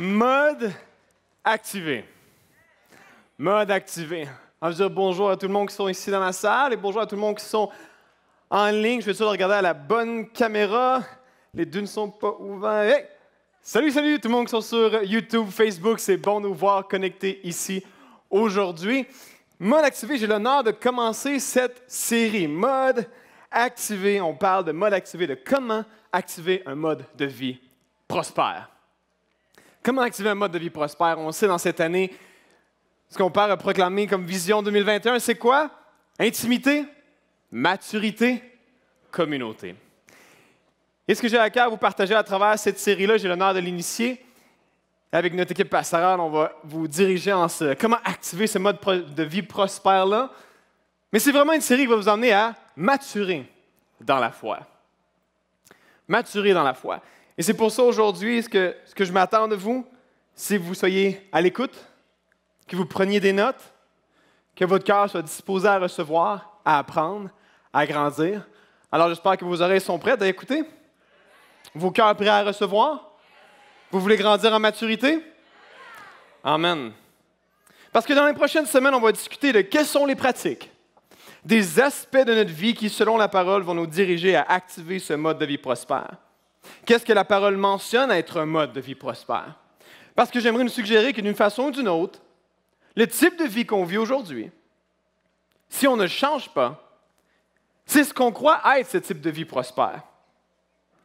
Mode activé. Mode activé. On va dire bonjour à tout le monde qui sont ici dans la salle et bonjour à tout le monde qui sont en ligne. Je vais sûr de regarder à la bonne caméra. Les deux ne sont pas ouverts. Salut, salut tout le monde qui sont sur YouTube, Facebook. C'est bon de nous voir connectés ici aujourd'hui. Mode activé, j'ai l'honneur de commencer cette série. Mode activé, on parle de mode activé, de comment activer un mode de vie prospère. Comment activer un mode de vie prospère? On sait dans cette année, ce qu'on part à proclamer comme vision 2021, c'est quoi? Intimité, maturité, communauté. Et ce que j'ai à cœur vous partager à travers cette série-là, j'ai l'honneur de l'initier. Avec notre équipe pastorale, on va vous diriger en ce, comment activer ce mode de vie prospère-là. Mais c'est vraiment une série qui va vous emmener à maturer dans la foi. Maturer dans la foi. Et c'est pour ça aujourd'hui, ce que, je m'attends de vous, c'est que vous soyez à l'écoute, que vous preniez des notes, que votre cœur soit disposé à recevoir, à apprendre, à grandir. Alors j'espère que vos oreilles sont prêtes à écouter, vos cœurs prêts à recevoir. Vous voulez grandir en maturité? Amen. Parce que dans les prochaines semaines, on va discuter de quelles sont les pratiques, des aspects de notre vie qui, selon la parole, vont nous diriger à activer ce mode de vie prospère. Qu'est-ce que la parole mentionne à être un mode de vie prospère? Parce que j'aimerais nous suggérer que d'une façon ou d'une autre, le type de vie qu'on vit aujourd'hui, si on ne change pas, c'est ce qu'on croit être ce type de vie prospère.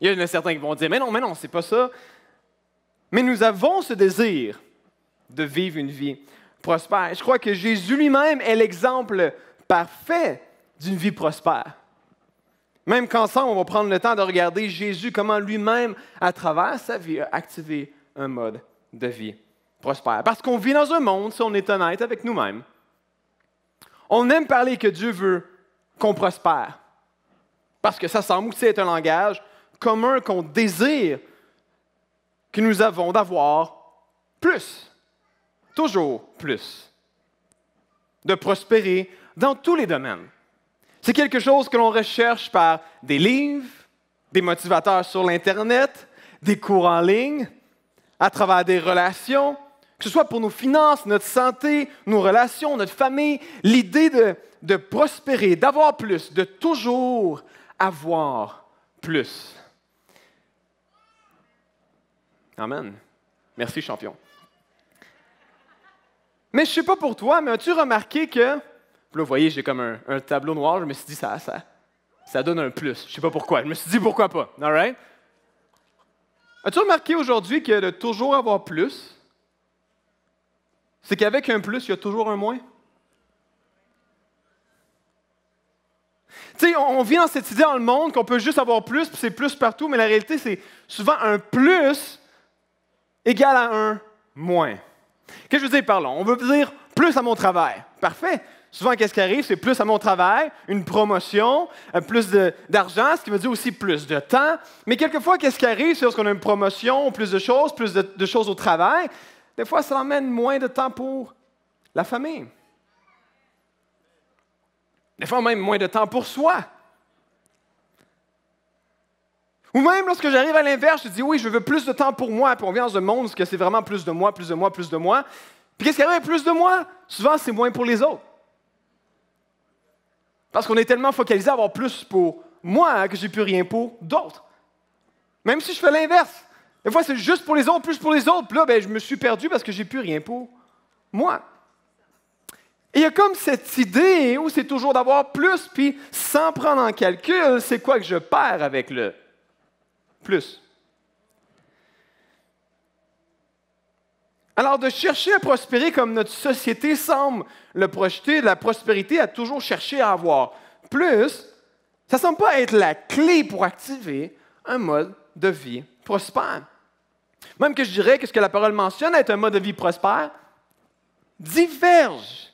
Il y en a certains qui vont dire, mais non, mais non, c'est pas ça. Mais nous avons ce désir de vivre une vie prospère. Je crois que Jésus lui-même est l'exemple parfait d'une vie prospère. Même qu'ensemble, on va prendre le temps de regarder Jésus, comment lui-même, à travers sa vie, a activé un mode de vie prospère. Parce qu'on vit dans un monde, si on est honnête avec nous-mêmes, on aime parler que Dieu veut qu'on prospère. Parce que ça semble aussi être un langage commun qu'on désire que nous avons d'avoir plus, toujours plus, de prospérer dans tous les domaines. C'est quelque chose que l'on recherche par des livres, des motivateurs sur l'Internet, des cours en ligne, à travers des relations, que ce soit pour nos finances, notre santé, nos relations, notre famille, l'idée de, de prospérer, d'avoir plus, de toujours avoir plus. Amen. Merci, champion. Mais je ne sais pas pour toi, mais as-tu remarqué que là, vous voyez, j'ai comme un, tableau noir. Je me suis dit, ça, ça, ça donne un plus. Je ne sais pas pourquoi. Je me suis dit, pourquoi pas? All right? As-tu remarqué aujourd'hui que de toujours avoir plus, c'est qu'avec un plus, il y a toujours un moins? Tu sais, on vit dans cette idée dans le monde qu'on peut juste avoir plus, puis c'est plus partout, mais la réalité, c'est souvent un plus égal à un moins. Qu'est-ce que je veux dire par là? On veut dire plus à mon travail. Parfait. Souvent, qu'est-ce qui arrive? C'est plus à mon travail, une promotion, euh, plus d'argent, ce qui veut dire aussi plus de temps. Mais quelquefois, qu'est-ce qui arrive? C'est lorsqu'on a une promotion, plus de choses, plus de, choses au travail. Des fois, ça emmène moins de temps pour la famille. Des fois, même moins de temps pour soi. Ou même lorsque j'arrive à l'inverse, je dis oui, je veux plus de temps pour moi, puis on vient dans un monde où c'est vraiment plus de moi, plus de moi, plus de moi. Puis qu'est-ce qui arrive avec plus de moi? Souvent, c'est moins pour les autres. Parce qu'on est tellement focalisé à avoir plus pour moi hein, que j'ai plus rien pour d'autres. Même si je fais l'inverse. Des fois, c'est juste pour les autres, plus pour les autres. Puis là, ben, je me suis perdu parce que j'ai plus rien pour moi. Et il y a comme cette idée où c'est toujours d'avoir plus, puis sans prendre en calcul, c'est quoi que je perds avec le plus. Alors de chercher à prospérer comme notre société semble le projeter, la prospérité à toujours chercher à avoir plus, ça ne semble pas être la clé pour activer un mode de vie prospère. Même que je dirais que ce que la parole mentionne est un mode de vie prospère diverge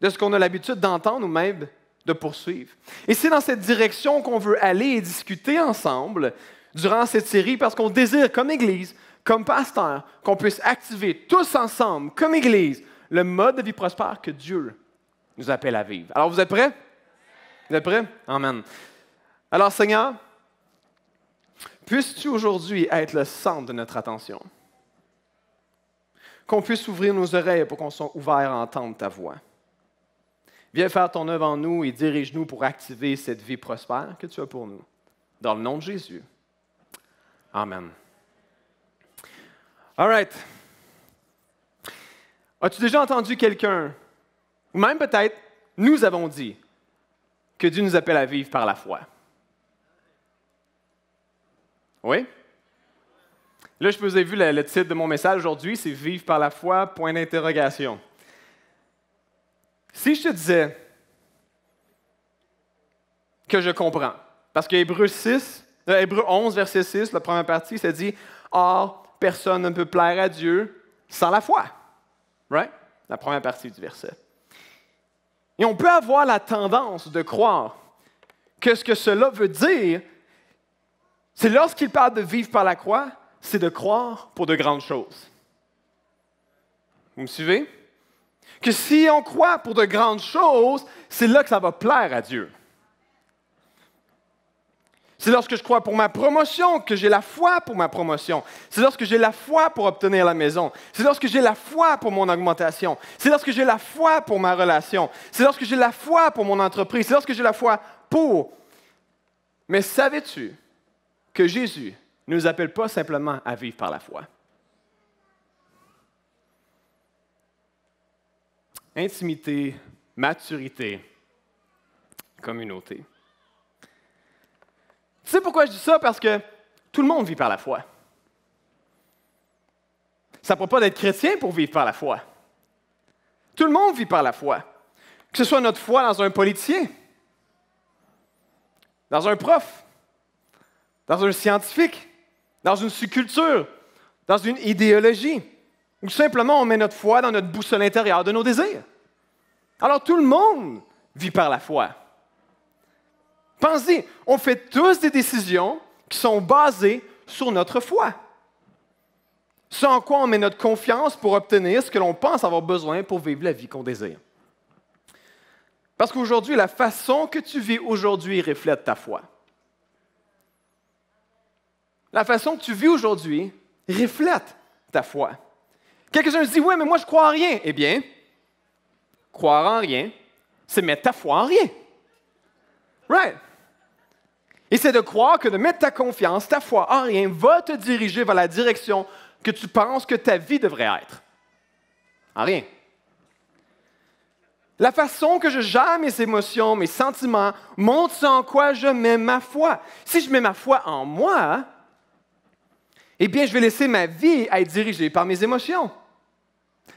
de ce qu'on a l'habitude d'entendre ou même de poursuivre. Et c'est dans cette direction qu'on veut aller et discuter ensemble durant cette série parce qu'on désire, comme Église, comme pasteur, qu'on puisse activer tous ensemble, comme Église, le mode de vie prospère que Dieu nous appelle à vivre. Alors, vous êtes prêts? Vous êtes prêts? Amen. Alors, Seigneur, puisses-tu aujourd'hui être le centre de notre attention? Qu'on puisse ouvrir nos oreilles pour qu'on soit ouverts à entendre ta voix. Viens faire ton œuvre en nous et dirige-nous pour activer cette vie prospère que tu as pour nous. Dans le nom de Jésus. Amen. All right. As-tu déjà entendu quelqu'un, ou même peut-être, nous avons dit que Dieu nous appelle à vivre par la foi? Oui? Là, je vous ai vu le, titre de mon message aujourd'hui, c'est Vivre par la foi, point d'interrogation. Si je te disais que je comprends, parce que Hébreu 6, euh, Hébreu 11, verset 6, la première partie, ça dit Or, personne ne peut plaire à Dieu sans la foi. Right? La première partie du verset. Et on peut avoir la tendance de croire que ce que cela veut dire, c'est lorsqu'il parle de vivre par la croix, c'est de croire pour de grandes choses. Vous me suivez? Que si on croit pour de grandes choses, c'est là que ça va plaire à Dieu. C'est lorsque je crois pour ma promotion que j'ai la foi pour ma promotion. C'est lorsque j'ai la foi pour obtenir la maison. C'est lorsque j'ai la foi pour mon augmentation. C'est lorsque j'ai la foi pour ma relation. C'est lorsque j'ai la foi pour mon entreprise. C'est lorsque j'ai la foi pour. Mais savais-tu que Jésus ne nous appelle pas simplement à vivre par la foi? Intimité, maturité, communauté. Tu sais pourquoi je dis ça? Parce que tout le monde vit par la foi. Ça ne peut pas d'être chrétien pour vivre par la foi. Tout le monde vit par la foi. Que ce soit notre foi dans un politicien, dans un prof, dans un scientifique, dans une subculture, dans une idéologie, ou simplement on met notre foi dans notre boussole intérieure de nos désirs. Alors tout le monde vit par la foi. Pensez, on fait tous des décisions qui sont basées sur notre foi. Ce en quoi on met notre confiance pour obtenir ce que l'on pense avoir besoin pour vivre la vie qu'on désire. Parce qu'aujourd'hui, la façon que tu vis aujourd'hui reflète ta foi. La façon que tu vis aujourd'hui reflète ta foi. Quelqu'un se dit, oui, mais moi je crois en rien. Eh bien, croire en rien, c'est mettre ta foi en rien. Right? Et c'est de croire que de mettre ta confiance, ta foi en rien va te diriger vers la direction que tu penses que ta vie devrait être. En rien. La façon que je gère mes émotions, mes sentiments, montre ce en quoi je mets ma foi. Si je mets ma foi en moi, eh bien, je vais laisser ma vie être dirigée par mes émotions,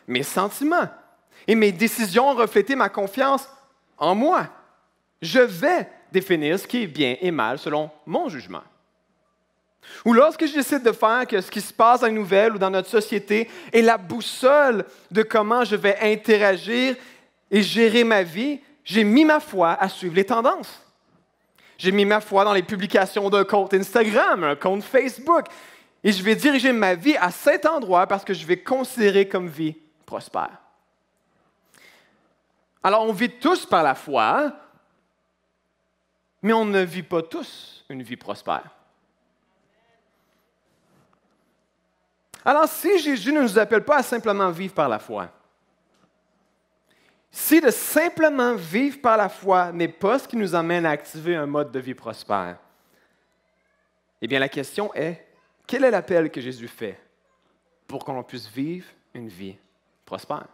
mes sentiments et mes décisions refléter ma confiance en moi. Je vais définir ce qui est bien et mal selon mon jugement. Ou lorsque je décide de faire que ce qui se passe dans les nouvelles ou dans notre société est la boussole de comment je vais interagir et gérer ma vie, j'ai mis ma foi à suivre les tendances. J'ai mis ma foi dans les publications d'un compte Instagram, un compte Facebook, et je vais diriger ma vie à cet endroit parce que je vais considérer comme vie prospère. Alors on vit tous par la foi, mais on ne vit pas tous une vie prospère. Alors si Jésus ne nous appelle pas à simplement vivre par la foi, si de simplement vivre par la foi n'est pas ce qui nous amène à activer un mode de vie prospère, eh bien la question est, quel est l'appel que Jésus fait pour qu'on puisse vivre une vie prospère?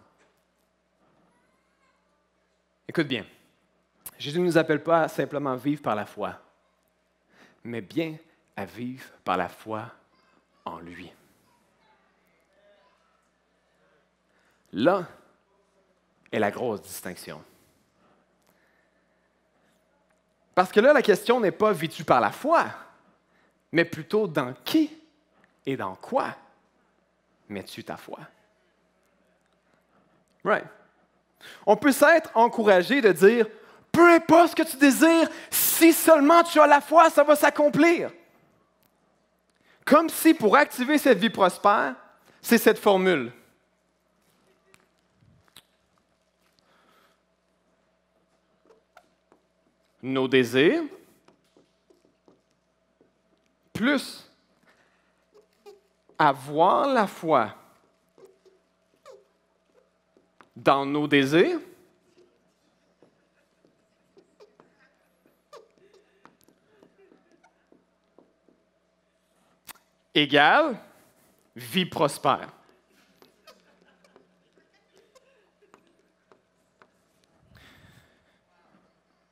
Écoute bien. Jésus ne nous appelle pas à simplement vivre par la foi, mais bien à vivre par la foi en lui. Là est la grosse distinction. Parce que là, la question n'est pas vis-tu par la foi, mais plutôt dans qui et dans quoi mets-tu ta foi? Right. On peut s'être encouragé de dire peu ce que tu désires, si seulement tu as la foi, ça va s'accomplir. Comme si pour activer cette vie prospère, c'est cette formule. Nos désirs plus avoir la foi dans nos désirs Égal, vie prospère.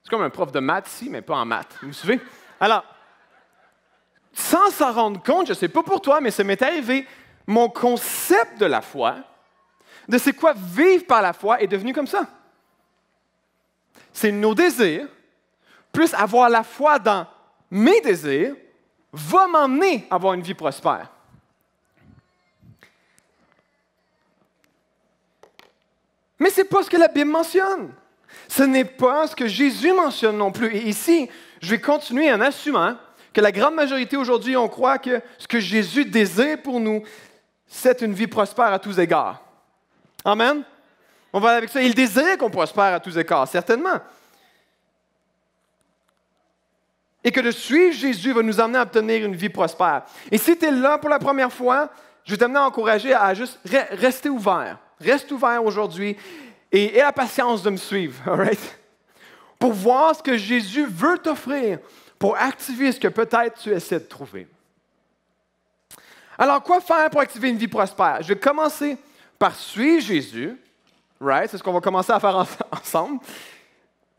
C'est comme un prof de maths ici, mais pas en maths. Vous me suivez? Alors, sans s'en rendre compte, je ne sais pas pour toi, mais ça m'est arrivé, mon concept de la foi, de c'est quoi vivre par la foi, est devenu comme ça. C'est nos désirs, plus avoir la foi dans mes désirs, va m'emmener à avoir une vie prospère. Mais ce n'est pas ce que la Bible mentionne. Ce n'est pas ce que Jésus mentionne non plus. Et ici, je vais continuer en assumant que la grande majorité aujourd'hui, on croit que ce que Jésus désire pour nous, c'est une vie prospère à tous égards. Amen? On va avec ça. Il désire qu'on prospère à tous égards, certainement. et que de suivre Jésus va nous amener à obtenir une vie prospère. Et si tu es là pour la première fois, je vais t'amener à encourager à juste rester ouvert. Reste ouvert aujourd'hui et aie la patience de me suivre, Pour voir ce que Jésus veut t'offrir pour activer ce que peut-être tu essaies de trouver. Alors, quoi faire pour activer une vie prospère? Je vais commencer par suivre Jésus, right? C'est ce qu'on va commencer à faire ensemble.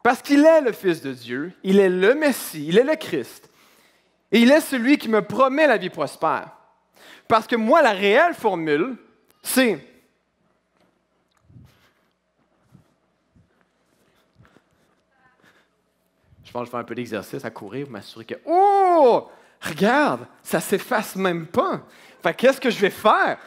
Parce qu'il est le Fils de Dieu, il est le Messie, il est le Christ. Et il est celui qui me promet la vie prospère. Parce que moi, la réelle formule, c'est Je pense que je vais faire un peu d'exercice à courir pour m'assurer que. Oh! Regarde, ça s'efface même pas. Fait qu'est-ce que je vais faire?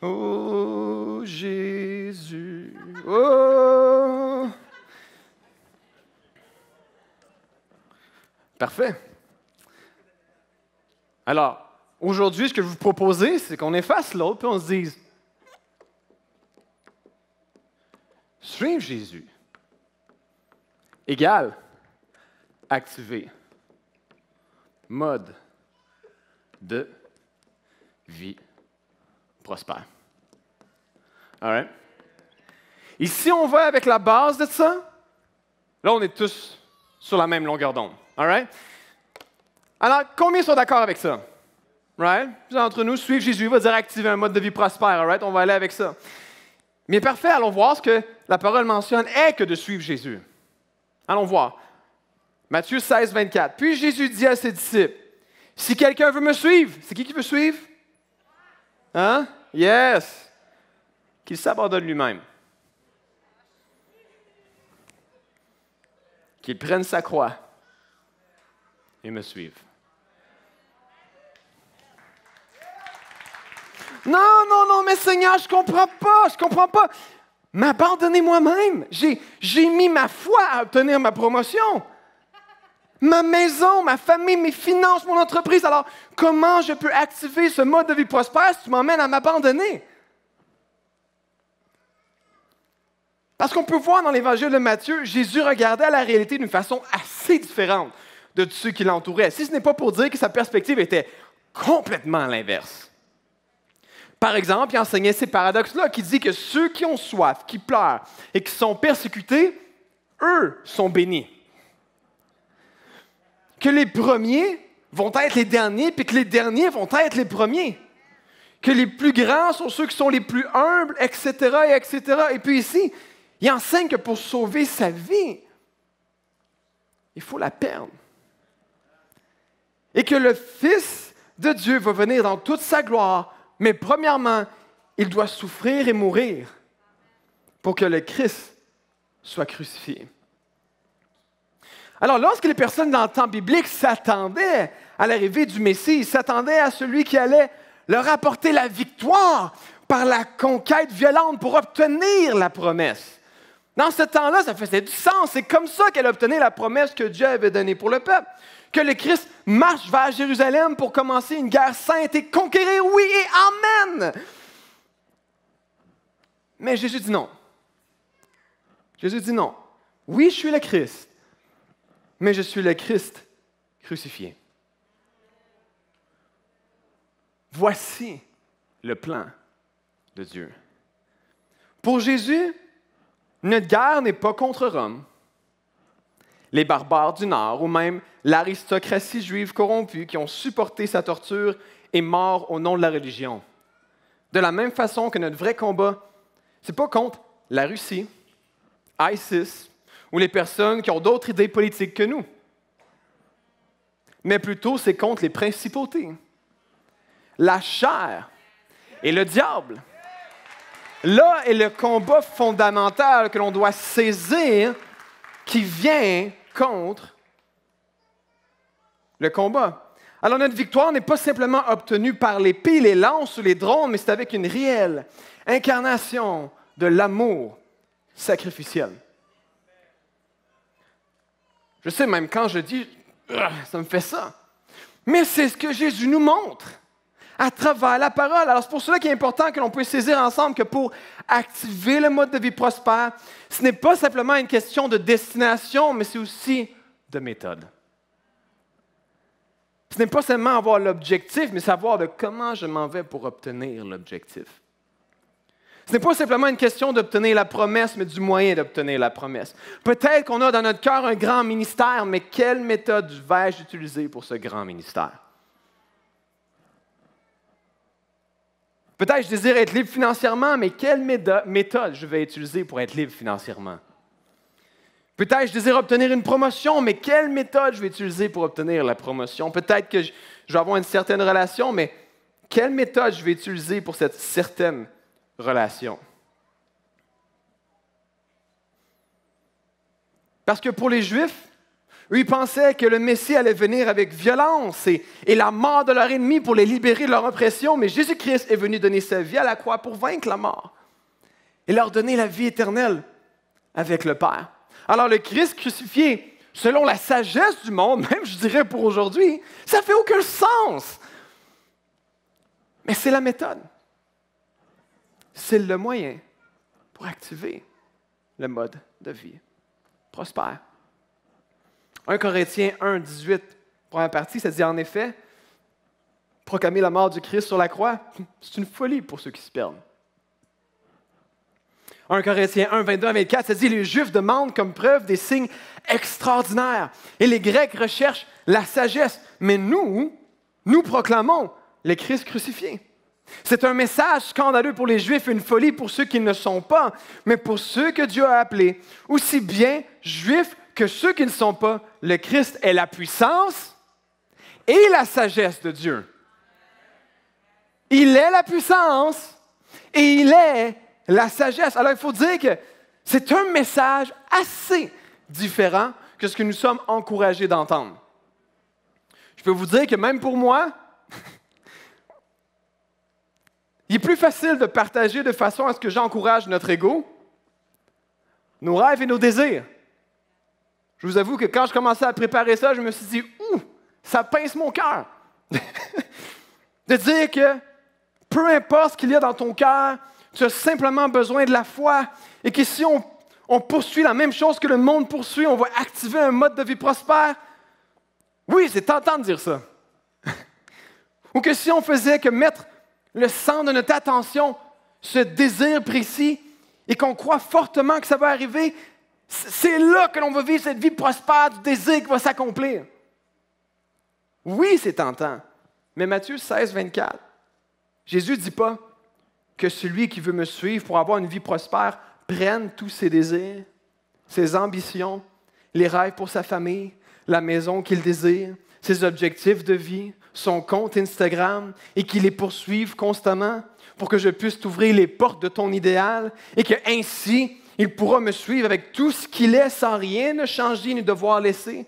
Oh Jésus, oh Parfait. Alors, aujourd'hui, ce que je vous proposez, c'est qu'on efface l'autre, puis on se dise, stream Jésus égal activé mode de vie prospère. All right? Et si on va avec la base de ça, là, on est tous sur la même longueur d'onde. All right? Alors, combien sont d'accord avec ça? Right? Entre nous, suivre Jésus va dire activer un mode de vie prospère. All right? On va aller avec ça. Mais parfait, allons voir ce que la parole mentionne est que de suivre Jésus. Allons voir. Matthieu 16, 24. Puis Jésus dit à ses disciples, si quelqu'un veut me suivre, c'est qui qui veut suivre? Hein? Yes. Qu'il s'abandonne lui-même. Qu'il prenne sa croix et me suive. Non, non, non, mais Seigneur, je comprends pas, je comprends pas. M'abandonner moi-même. J'ai mis ma foi à obtenir ma promotion ma maison, ma famille, mes finances, mon entreprise. Alors, comment je peux activer ce mode de vie prospère si tu m'emmènes à m'abandonner? Parce qu'on peut voir dans l'évangile de Matthieu, Jésus regardait la réalité d'une façon assez différente de ceux qui l'entouraient, si ce n'est pas pour dire que sa perspective était complètement à l'inverse. Par exemple, il enseignait ces paradoxes-là qui dit que ceux qui ont soif, qui pleurent et qui sont persécutés, eux sont bénis que les premiers vont être les derniers, puis que les derniers vont être les premiers. Que les plus grands sont ceux qui sont les plus humbles, etc., etc. Et puis ici, il enseigne que pour sauver sa vie, il faut la perdre. Et que le Fils de Dieu va venir dans toute sa gloire, mais premièrement, il doit souffrir et mourir pour que le Christ soit crucifié. Alors, lorsque les personnes dans le temps biblique s'attendaient à l'arrivée du Messie, ils s'attendaient à celui qui allait leur apporter la victoire par la conquête violente pour obtenir la promesse. Dans ce temps-là, ça faisait du sens. C'est comme ça qu'elle obtenait la promesse que Dieu avait donnée pour le peuple. Que le Christ marche vers Jérusalem pour commencer une guerre sainte et conquérir, oui et Amen. Mais Jésus dit non. Jésus dit non. Oui, je suis le Christ mais je suis le Christ crucifié. Voici le plan de Dieu. Pour Jésus, notre guerre n'est pas contre Rome, les barbares du Nord ou même l'aristocratie juive corrompue qui ont supporté sa torture et mort au nom de la religion. De la même façon que notre vrai combat, n'est pas contre la Russie, ISIS, ou les personnes qui ont d'autres idées politiques que nous. Mais plutôt, c'est contre les principautés, la chair et le diable. Là est le combat fondamental que l'on doit saisir qui vient contre le combat. Alors notre victoire n'est pas simplement obtenue par l'épée, les lances ou les drones, mais c'est avec une réelle incarnation de l'amour sacrificiel. Je sais, même quand je dis, ah, ça me fait ça. Mais c'est ce que Jésus nous montre à travers la parole. Alors c'est pour cela qu'il est important que l'on puisse saisir ensemble que pour activer le mode de vie prospère, ce n'est pas simplement une question de destination, mais c'est aussi de méthode. Ce n'est pas seulement avoir l'objectif, mais savoir de comment je m'en vais pour obtenir l'objectif. Ce n'est pas simplement une question d'obtenir la promesse, mais du moyen d'obtenir la promesse. Peut-être qu'on a dans notre cœur un grand ministère, mais quelle méthode vais-je utiliser pour ce grand ministère? Peut-être que je désire être libre financièrement, mais quelle méthode je vais utiliser pour être libre financièrement? Peut-être que je désire obtenir une promotion, mais quelle méthode je vais utiliser pour obtenir la promotion? Peut-être que je, vais avoir une certaine relation, mais quelle méthode je vais utiliser pour cette certaine parce que pour les Juifs, eux, ils pensaient que le Messie allait venir avec violence et, la mort de leur ennemi pour les libérer de leur oppression, mais Jésus-Christ est venu donner sa vie à la croix pour vaincre la mort et leur donner la vie éternelle avec le Père. Alors le Christ crucifié, selon la sagesse du monde, même je dirais pour aujourd'hui, ça fait aucun sens. Mais c'est la méthode c'est le moyen pour activer le mode de vie prospère. 1 Corinthiens 1, 18, première partie, ça dit en effet, proclamer la mort du Christ sur la croix, c'est une folie pour ceux qui se perdent. 1 Corinthiens 1, 22 24, ça dit Les Juifs demandent comme preuve des signes extraordinaires et les Grecs recherchent la sagesse. Mais nous, nous proclamons le Christ crucifié. C'est un message scandaleux pour les Juifs, une folie pour ceux qui ne sont pas, mais pour ceux que Dieu a appelés, aussi bien Juifs que ceux qui ne sont pas, le Christ est la puissance et la sagesse de Dieu. Il est la puissance et il est la sagesse. Alors il faut dire que c'est un message assez différent que ce que nous sommes encouragés d'entendre. Je peux vous dire que même pour moi, Il est plus facile de partager de façon à ce que j'encourage notre ego, nos rêves et nos désirs. Je vous avoue que quand je commençais à préparer ça, je me suis dit, ouh, ça pince mon cœur. de dire que peu importe ce qu'il y a dans ton cœur, tu as simplement besoin de la foi et que si on, on, poursuit la même chose que le monde poursuit, on va activer un mode de vie prospère. Oui, c'est tentant de dire ça. Ou que si on faisait que mettre le centre de notre attention, ce désir précis, et qu'on croit fortement que ça va arriver, c'est là que l'on va vivre cette vie prospère du désir qui va s'accomplir. Oui, c'est tentant. Mais Matthieu 16, 24, Jésus ne dit pas que celui qui veut me suivre pour avoir une vie prospère prenne tous ses désirs, ses ambitions, les rêves pour sa famille, la maison qu'il désire, ses objectifs de vie, son compte Instagram et qu'il les poursuive constamment pour que je puisse t'ouvrir les portes de ton idéal et que ainsi il pourra me suivre avec tout ce qu'il est sans rien ne changer ni devoir laisser.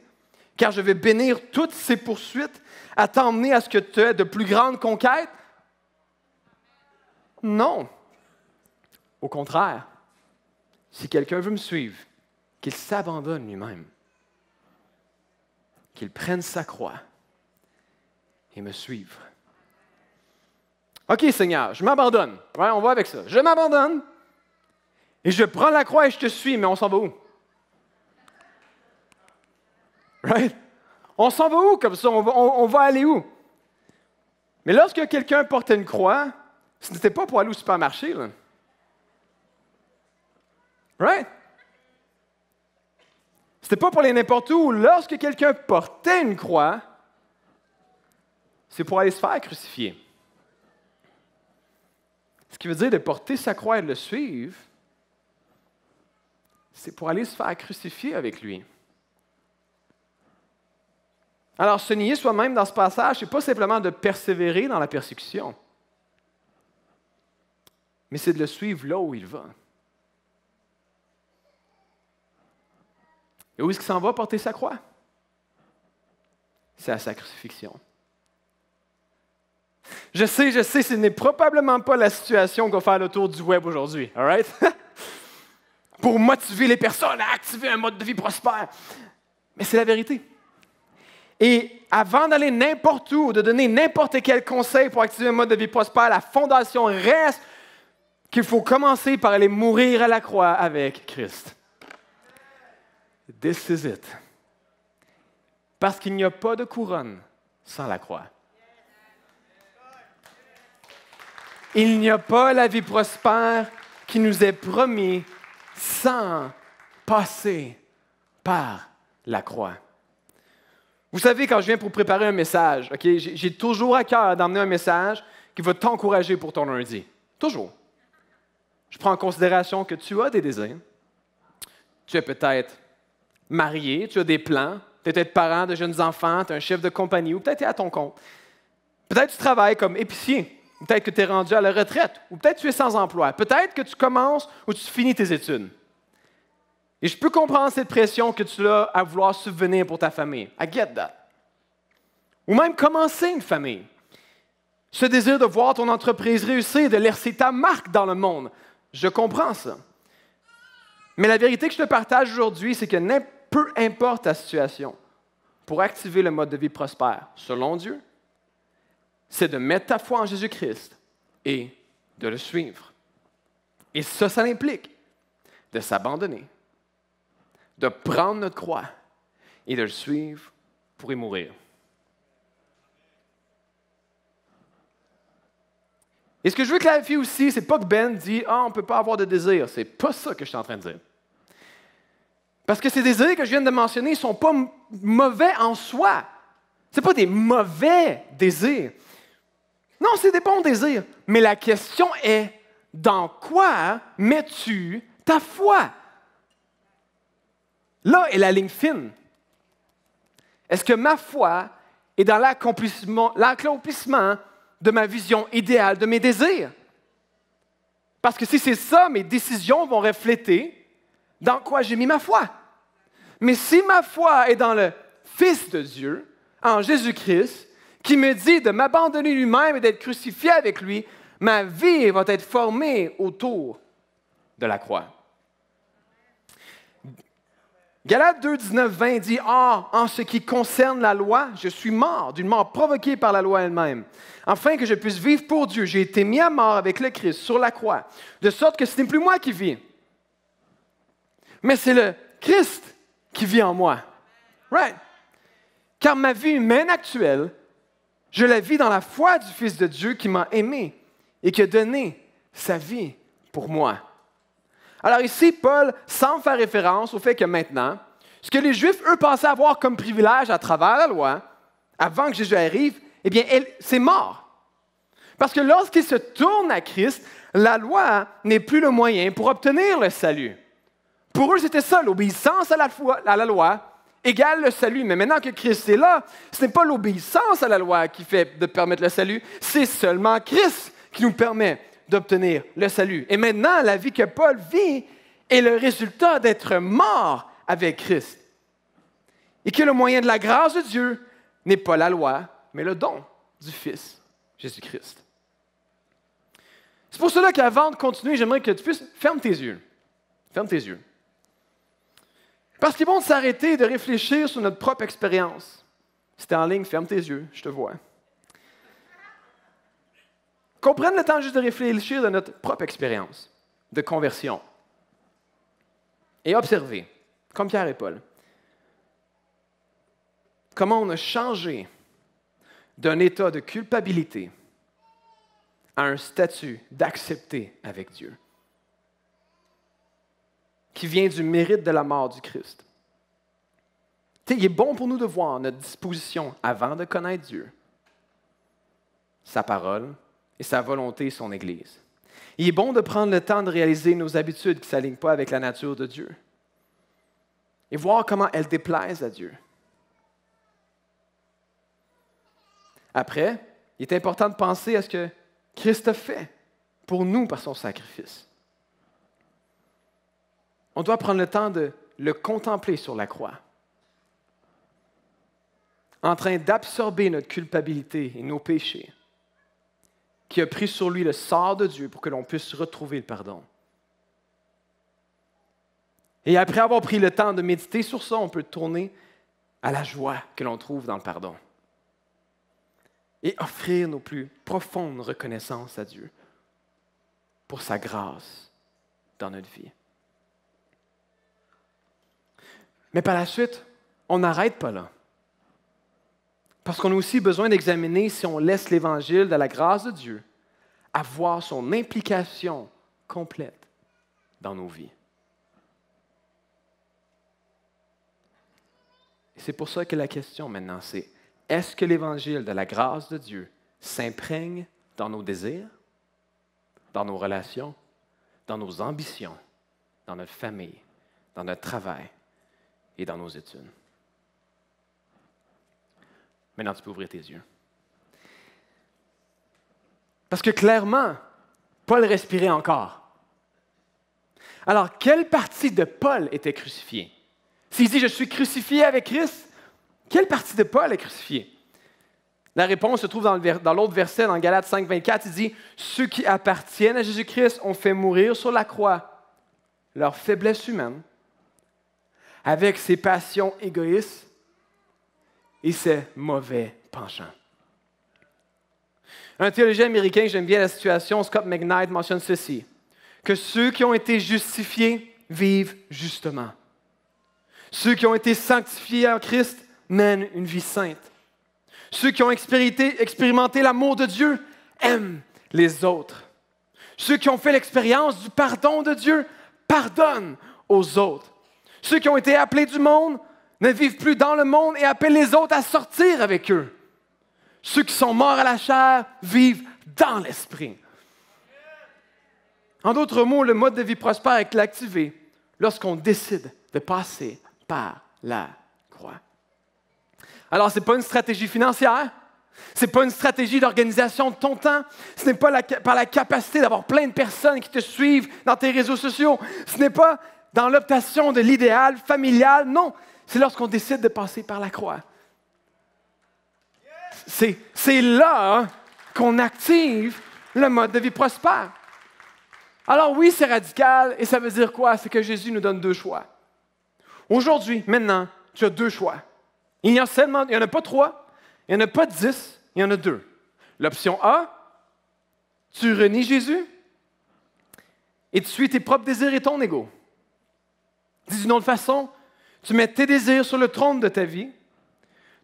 Car je vais bénir toutes ses poursuites à t'emmener à ce que tu aies de plus grandes conquêtes. Non. Au contraire, si quelqu'un veut me suivre, qu'il s'abandonne lui-même qu'il prenne sa croix et me suive. OK, Seigneur, je m'abandonne. Ouais, on va avec ça. Je m'abandonne et je prends la croix et je te suis, mais on s'en va où? Right? On s'en va où comme ça? On va, aller où? Mais lorsque quelqu'un portait une croix, ce n'était pas pour aller au supermarché. Là. Right? C'était pas pour aller n'importe où. Lorsque quelqu'un portait une croix, c'est pour aller se faire crucifier. Ce qui veut dire de porter sa croix et de le suivre, c'est pour aller se faire crucifier avec lui. Alors, se nier soi-même dans ce passage, c'est pas simplement de persévérer dans la persécution, mais c'est de le suivre là où il va. Et où est-ce qu'il s'en va porter sa croix? C'est à sa crucifixion. Je sais, je sais, ce n'est probablement pas la situation qu'on va faire le du web aujourd'hui, all right? Pour motiver les personnes à activer un mode de vie prospère. Mais c'est la vérité. Et avant d'aller n'importe où, de donner n'importe quel conseil pour activer un mode de vie prospère, la fondation reste qu'il faut commencer par aller mourir à la croix avec Christ. This is it. Parce qu'il n'y a pas de couronne sans la croix. Il n'y a pas la vie prospère qui nous est promise sans passer par la croix. Vous savez, quand je viens pour préparer un message, j'ai toujours à cœur d'emmener un message qui va t'encourager pour ton lundi. Toujours. Je prends en considération que tu as des désirs. Tu es peut-être marié, tu as des plans, peut-être parent de jeunes enfants, tu es un chef de compagnie, ou peut-être tu es à ton compte. Peut-être tu travailles comme épicier, peut-être que tu es rendu à la retraite, ou peut-être tu es sans emploi, peut-être que tu commences ou tu finis tes études. Et je peux comprendre cette pression que tu as à vouloir subvenir pour ta famille. I get that. Ou même commencer une famille. Ce désir de voir ton entreprise réussir, de laisser ta marque dans le monde. Je comprends ça. Mais la vérité que je te partage aujourd'hui, c'est que n'importe peu importe ta situation, pour activer le mode de vie prospère selon Dieu, c'est de mettre ta foi en Jésus-Christ et de le suivre. Et ça, ça implique de s'abandonner, de prendre notre croix et de le suivre pour y mourir. Et ce que je veux clarifier aussi, c'est pas que Ben dit Ah, on ne peut pas avoir de désir. C'est pas ça que je suis en train de dire. Parce que ces désirs que je viens de mentionner ne sont pas mauvais en soi. Ce pas des mauvais désirs. Non, c'est des bons désirs. Mais la question est, dans quoi mets-tu ta foi? Là est la ligne fine. Est-ce que ma foi est dans l'accomplissement de ma vision idéale, de mes désirs? Parce que si c'est ça, mes décisions vont refléter dans quoi j'ai mis ma foi. Mais si ma foi est dans le Fils de Dieu, en Jésus-Christ, qui me dit de m'abandonner lui-même et d'être crucifié avec lui, ma vie va être formée autour de la croix. Galates 2, 19, 20 dit Ah, en ce qui concerne la loi, je suis mort, d'une mort provoquée par la loi elle-même. Afin que je puisse vivre pour Dieu, j'ai été mis à mort avec le Christ sur la croix, de sorte que ce n'est plus moi qui vis, mais c'est le Christ qui vit en moi. Right? Car ma vie humaine actuelle, je la vis dans la foi du Fils de Dieu qui m'a aimé et qui a donné sa vie pour moi. Alors ici, Paul semble faire référence au fait que maintenant, ce que les Juifs, eux, pensaient avoir comme privilège à travers la loi, avant que Jésus arrive, eh bien, c'est mort. Parce que lorsqu'ils se tournent à Christ, la loi n'est plus le moyen pour obtenir le salut. Pour eux, c'était ça, l'obéissance à la, la loi égale le salut. Mais maintenant que Christ est là, ce n'est pas l'obéissance à la loi qui fait de permettre le salut, c'est seulement Christ qui nous permet d'obtenir le salut. Et maintenant, la vie que Paul vit est le résultat d'être mort avec Christ. Et que le moyen de la grâce de Dieu n'est pas la loi, mais le don du Fils, Jésus-Christ. C'est pour cela qu'avant de continuer, j'aimerais que tu puisses fermer tes yeux. Ferme tes yeux. Parce qu'il vont s'arrêter de réfléchir sur notre propre expérience. Si en ligne, ferme tes yeux, je te vois. Qu'on prenne le temps juste de réfléchir de notre propre expérience de conversion et observer, comme Pierre et Paul, comment on a changé d'un état de culpabilité à un statut d'accepter avec Dieu qui vient du mérite de la mort du Christ. il est bon pour nous de voir notre disposition avant de connaître Dieu, sa parole et sa volonté et son Église. Il est bon de prendre le temps de réaliser nos habitudes qui ne s'alignent pas avec la nature de Dieu et voir comment elles déplaisent à Dieu. Après, il est important de penser à ce que Christ a fait pour nous par son sacrifice on doit prendre le temps de le contempler sur la croix, en train d'absorber notre culpabilité et nos péchés, qui a pris sur lui le sort de Dieu pour que l'on puisse retrouver le pardon. Et après avoir pris le temps de méditer sur ça, on peut tourner à la joie que l'on trouve dans le pardon et offrir nos plus profondes reconnaissances à Dieu pour sa grâce dans notre vie. Mais par la suite, on n'arrête pas là. Parce qu'on a aussi besoin d'examiner si on laisse l'évangile de la grâce de Dieu avoir son implication complète dans nos vies. C'est pour ça que la question maintenant, c'est est-ce que l'évangile de la grâce de Dieu s'imprègne dans nos désirs, dans nos relations, dans nos ambitions, dans notre famille, dans notre travail, dans nos études. Maintenant, tu peux ouvrir tes yeux. Parce que clairement, Paul respirait encore. Alors, quelle partie de Paul était crucifiée? S'il dit Je suis crucifié avec Christ, quelle partie de Paul est crucifiée? La réponse se trouve dans, l'autre verset, dans Galates 5, 24. Il dit Ceux qui appartiennent à Jésus-Christ ont fait mourir sur la croix leur faiblesse humaine, avec ses passions égoïstes et ses mauvais penchants. Un théologien américain, j'aime bien la situation, Scott McKnight mentionne ceci, que ceux qui ont été justifiés vivent justement. Ceux qui ont été sanctifiés en Christ mènent une vie sainte. Ceux qui ont expérimenté, expérimenté l'amour de Dieu aiment les autres. Ceux qui ont fait l'expérience du pardon de Dieu pardonnent aux autres. Ceux qui ont été appelés du monde ne vivent plus dans le monde et appellent les autres à sortir avec eux. Ceux qui sont morts à la chair vivent dans l'esprit. En d'autres mots, le mode de vie prospère est activé lorsqu'on décide de passer par la croix. Alors, ce n'est pas une stratégie financière, ce n'est pas une stratégie d'organisation de ton temps. Ce n'est pas par la capacité d'avoir plein de personnes qui te suivent dans tes réseaux sociaux. Ce n'est pas dans l'optation de l'idéal familial. Non, c'est lorsqu'on décide de passer par la croix. C'est là hein, qu'on active le mode de vie prospère. Alors oui, c'est radical, et ça veut dire quoi? C'est que Jésus nous donne deux choix. Aujourd'hui, maintenant, tu as deux choix. Il n'y en, en a pas trois, il n'y en a pas dix, il y en a deux. L'option A, tu renies Jésus et tu suis tes propres désirs et ton ego. Dis d'une autre façon, tu mets tes désirs sur le trône de ta vie.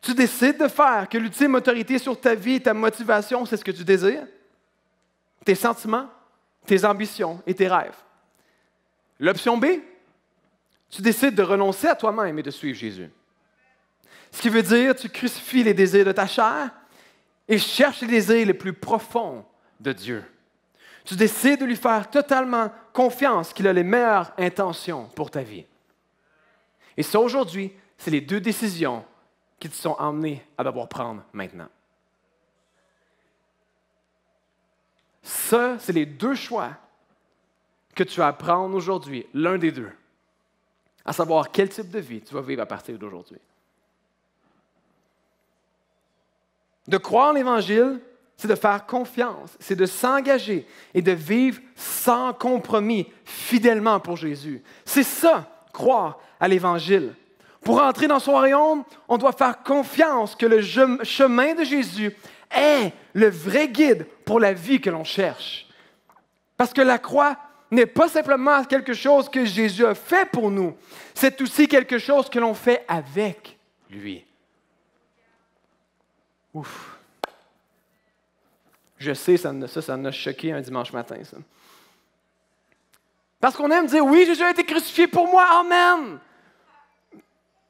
Tu décides de faire que l'ultime autorité sur ta vie et ta motivation, c'est ce que tu désires, tes sentiments, tes ambitions et tes rêves. L'option B, tu décides de renoncer à toi-même et de suivre Jésus. Ce qui veut dire, tu crucifies les désirs de ta chair et cherches les désirs les plus profonds de Dieu. Tu décides de lui faire totalement confiance qu'il a les meilleures intentions pour ta vie. Et ça, aujourd'hui, c'est les deux décisions qui te sont emmenées à devoir prendre maintenant. Ça, c'est les deux choix que tu as à prendre aujourd'hui, l'un des deux, à savoir quel type de vie tu vas vivre à partir d'aujourd'hui. De croire l'Évangile, c'est de faire confiance, c'est de s'engager et de vivre sans compromis, fidèlement pour Jésus. C'est ça croire à l'Évangile. Pour entrer dans son royaume, on doit faire confiance que le chemin de Jésus est le vrai guide pour la vie que l'on cherche. Parce que la croix n'est pas simplement quelque chose que Jésus a fait pour nous, c'est aussi quelque chose que l'on fait avec lui. Ouf. Je sais, ça, ça, ça a choqué un dimanche matin, ça. Parce qu'on aime dire, oui, Jésus a été crucifié pour moi, Amen.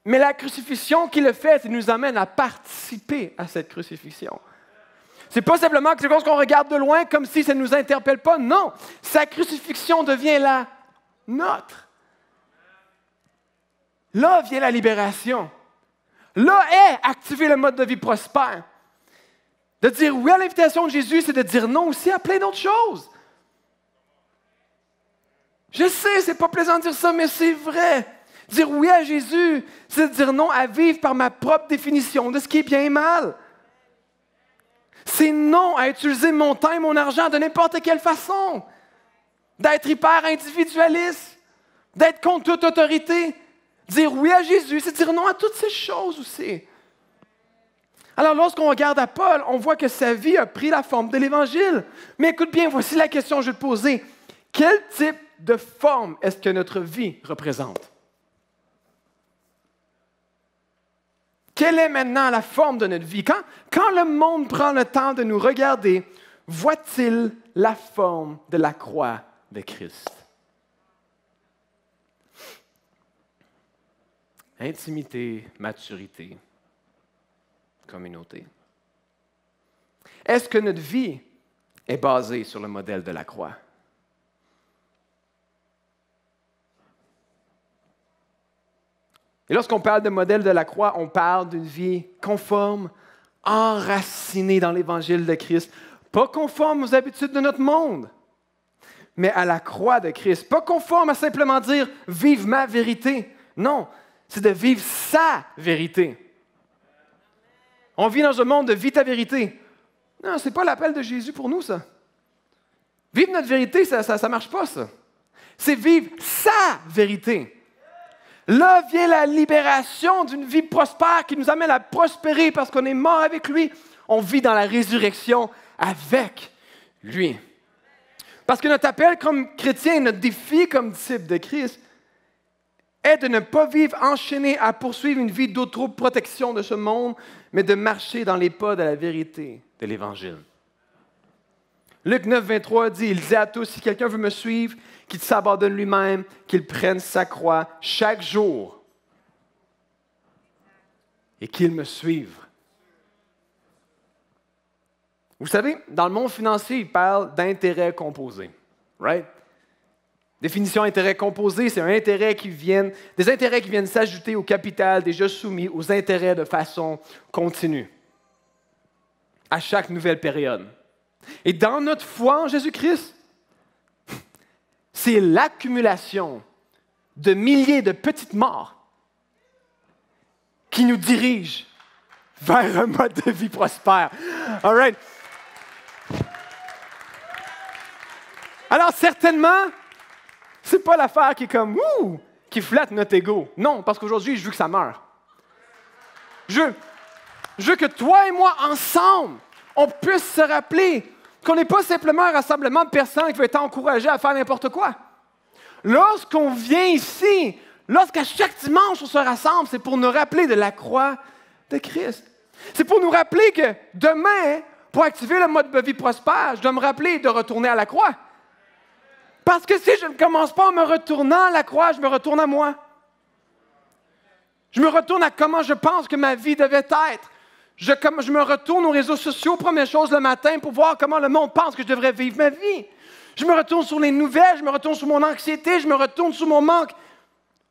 Mais la crucifixion qui le fait, c'est nous amène à participer à cette crucifixion. C'est pas simplement quelque chose qu'on regarde de loin comme si ça ne nous interpelle pas. Non, sa crucifixion devient la nôtre. Là vient la libération. Là est activer le mode de vie prospère. De dire oui à l'invitation de Jésus, c'est de dire non aussi à plein d'autres choses. Je sais, c'est pas plaisant de dire ça, mais c'est vrai. Dire oui à Jésus, c'est dire non à vivre par ma propre définition de ce qui est bien et mal. C'est non à utiliser mon temps et mon argent de n'importe quelle façon. D'être hyper individualiste, d'être contre toute autorité. Dire oui à Jésus, c'est dire non à toutes ces choses aussi. Alors lorsqu'on regarde à Paul, on voit que sa vie a pris la forme de l'Évangile. Mais écoute bien, voici la question que je vais te poser. Quel type de forme est-ce que notre vie représente? Quelle est maintenant la forme de notre vie? Quand, quand le monde prend le temps de nous regarder, voit-il la forme de la croix de Christ? Intimité, maturité, communauté. Est-ce que notre vie est basée sur le modèle de la croix? Et lorsqu'on parle de modèle de la croix, on parle d'une vie conforme, enracinée dans l'évangile de Christ, pas conforme aux habitudes de notre monde, mais à la croix de Christ. Pas conforme à simplement dire vive ma vérité. Non, c'est de vivre sa vérité. On vit dans un monde de vie ta vérité. Non, ce n'est pas l'appel de Jésus pour nous, ça. Vivre notre vérité, ça ne ça, marche pas, ça. C'est vivre sa vérité. Là vient la libération d'une vie prospère qui nous amène à prospérer parce qu'on est mort avec lui. On vit dans la résurrection avec lui. Parce que notre appel comme chrétien, notre défi comme disciple de Christ est de ne pas vivre enchaîné à poursuivre une vie protection de ce monde, mais de marcher dans les pas de la vérité de l'Évangile. Luc 9, 23 dit, il dit à tous, si quelqu'un veut me suivre, qu'il s'abandonne lui-même, qu'il prenne sa croix chaque jour et qu'il me suive. Vous savez, dans le monde financier, il parle d'intérêt composé. Right? Définition intérêt composé, c'est un intérêt qui vient, des intérêts qui viennent s'ajouter au capital déjà soumis aux intérêts de façon continue à chaque nouvelle période. Et dans notre foi en Jésus-Christ, c'est l'accumulation de milliers de petites morts qui nous dirigent vers un mode de vie prospère. All right. Alors certainement, c'est pas l'affaire qui est comme ouh, qui flatte notre ego. Non, parce qu'aujourd'hui, je veux que ça meure. je veux que toi et moi ensemble, on puisse se rappeler qu'on n'est pas simplement un rassemblement de personnes qui veut être encouragées à faire n'importe quoi. Lorsqu'on vient ici, lorsqu'à chaque dimanche on se rassemble, c'est pour nous rappeler de la croix de Christ. C'est pour nous rappeler que demain, pour activer le mode de vie prospère, je dois me rappeler de retourner à la croix. Parce que si je ne commence pas en me retournant à la croix, je me retourne à moi. Je me retourne à comment je pense que ma vie devait être. Je, me retourne aux réseaux sociaux, première chose le matin, pour voir comment le monde pense que je devrais vivre ma vie. Je me retourne sur les nouvelles, je me retourne sur mon anxiété, je me retourne sur mon manque.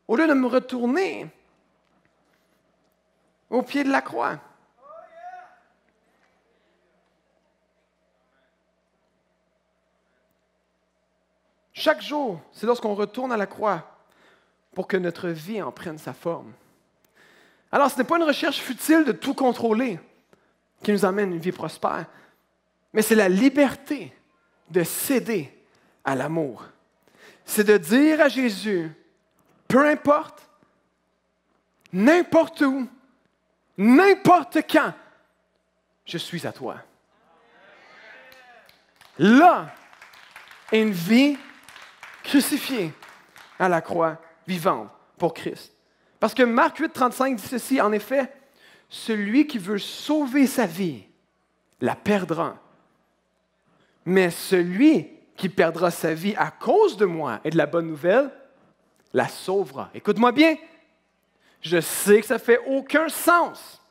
Au lieu de me retourner au pied de la croix. Chaque jour, c'est lorsqu'on retourne à la croix pour que notre vie en prenne sa forme. Alors, ce n'est pas une recherche futile de tout contrôler qui nous amène une vie prospère, mais c'est la liberté de céder à l'amour. C'est de dire à Jésus, peu importe, n'importe où, n'importe quand, je suis à toi. Là une vie crucifiée à la croix vivante pour Christ. Parce que Marc 8, 35 dit ceci, en effet, celui qui veut sauver sa vie la perdra. Mais celui qui perdra sa vie à cause de moi et de la bonne nouvelle, la sauvera. Écoute-moi bien. Je sais que ça fait aucun sens.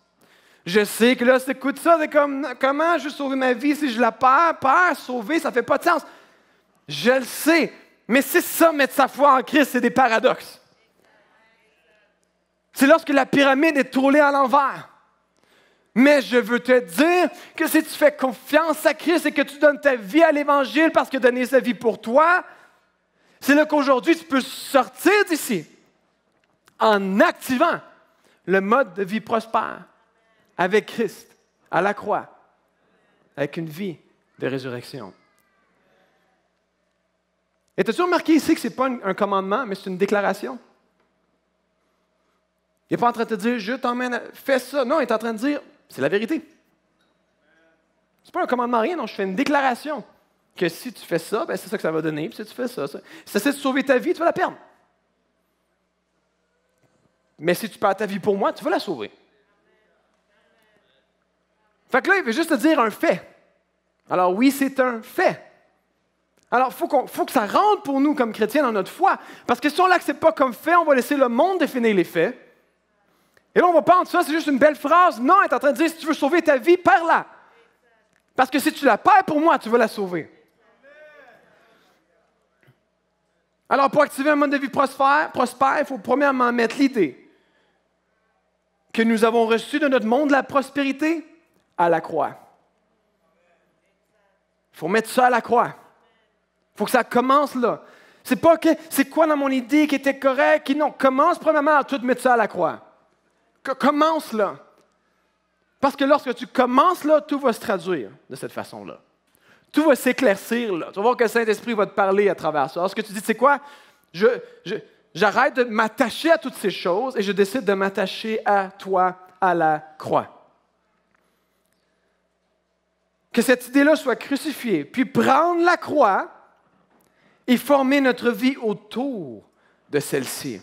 Je sais que là, c'est « Écoute ça, c'est comme comment je vais sauver ma vie si je la perds, perds, sauver, ça fait pas de sens. Je le sais, mais c'est ça mettre sa foi en Christ, c'est des paradoxes. C'est lorsque la pyramide est tournée à l'envers. Mais je veux te dire que si tu fais confiance à Christ et que tu donnes ta vie à l'Évangile parce que donner sa vie pour toi, c'est là qu'aujourd'hui tu peux sortir d'ici en activant le mode de vie prospère avec Christ à la croix, avec une vie de résurrection. Et as remarqué ici que ce n'est pas un commandement, mais c'est une déclaration? Il n'est pas en train de te dire, je t'emmène, fais ça. Non, il est en train de dire, c'est la vérité. C'est pas un commandement, rien, non, je fais une déclaration que si tu fais ça, ben, c'est ça que ça va donner, si tu fais ça, Si de sauver ta vie, tu vas la perdre. Mais si tu perds ta vie pour moi, tu vas la sauver. Fait que là, il veut juste te dire un fait. Alors oui, c'est un fait. Alors, il faut, faut, que ça rentre pour nous comme chrétiens dans notre foi. Parce que si on ne l'accepte pas comme fait, on va laisser le monde définir les faits. Et là, on va pas entendre ça, c'est juste une belle phrase. Non, elle est en train de dire, si tu veux sauver ta vie, perds-la. Parce que si tu la perds pour moi, tu veux la sauver. Alors, pour activer un mode de vie prospère, prospère il faut premièrement mettre l'idée que nous avons reçu de notre monde la prospérité à la croix. Il faut mettre ça à la croix. Il faut que ça commence là. C'est pas que c'est quoi dans mon idée qui était correct, qui non. Commence premièrement à tout mettre ça à la croix. Commence là. Parce que lorsque tu commences là, tout va se traduire de cette façon-là. Tout va s'éclaircir là. Tu vas voir que le Saint-Esprit va te parler à travers ça. que tu dis, c'est quoi? Je, j'arrête de m'attacher à toutes ces choses et je décide de m'attacher à toi, à la croix. Que cette idée-là soit crucifiée, puis prendre la croix et former notre vie autour de celle-ci.